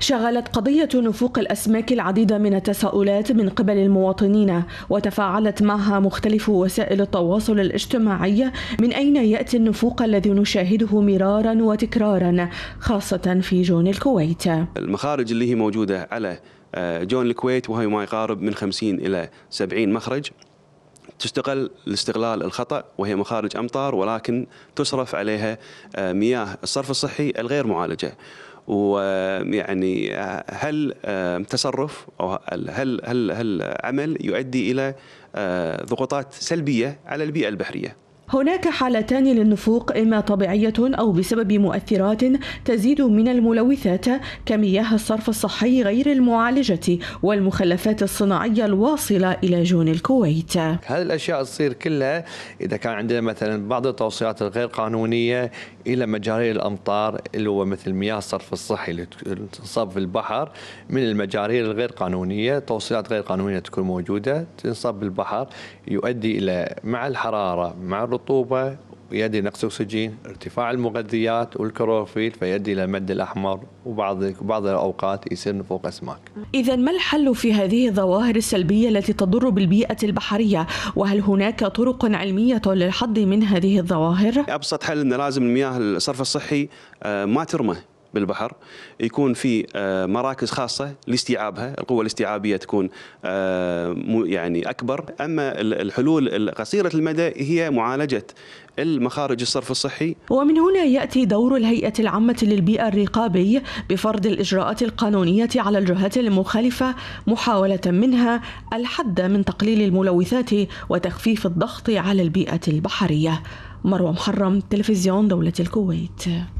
شغلت قضية نفوق الأسماك العديد من التساؤلات من قبل المواطنين وتفاعلت معها مختلف وسائل التواصل الاجتماعي من أين يأتي النفوق الذي نشاهده مرارا وتكرارا خاصة في جون الكويت المخارج اللي هي موجودة على آه، جون الكويت وهي ما يقارب من 50 إلى 70 مخرج تستغل الاستغلال الخطا وهي مخارج امطار ولكن تصرف عليها آه، مياه الصرف الصحي الغير معالجه ويعني هل آه، تصرف او هل هل هل عمل يؤدي الى آه، ضغوطات سلبيه على البيئه البحريه هناك حالتان للنفوق إما طبيعية أو بسبب مؤثرات تزيد من الملوثات كمياه الصرف الصحي غير المعالجة والمخلفات الصناعية الواصلة إلى جون الكويت هذه الأشياء تصير كلها إذا كان عندنا مثلا بعض التوصيات الغير قانونية إلى مجاري الأمطار اللي هو مثل مياه الصرف الصحي اللي تنصب في البحر من المجاري الغير قانونية توصيات غير قانونية تكون موجودة تنصب في البحر يؤدي إلى مع الحرارة مع الرطوبة الرطوبة يؤدي نقص اكسجين، ارتفاع المغذيات والكلوروفيل فيؤدي الى المد الاحمر وبعض بعض الاوقات يصير نفوق اسماك. اذا ما الحل في هذه الظواهر السلبيه التي تضر بالبيئه البحريه؟ وهل هناك طرق علميه للحد من هذه الظواهر؟ ابسط حل انه لازم المياه الصرف الصحي آه، ما ترمى بالبحر يكون في آه، مراكز خاصه لاستيعابها القوه الاستيعابيه تكون آه، يعني اكبر اما الحلول قصيره المدى هي معالجه المخارج الصرف الصحي ومن هنا ياتي دور الهيئه العامه للبيئه الرقابي بفرض الاجراءات القانونيه على الجهات المخالفه محاوله منها الحد من تقليل الملوثات وتخفيف الضغط على البيئه البحريه مروه محرم تلفزيون دوله الكويت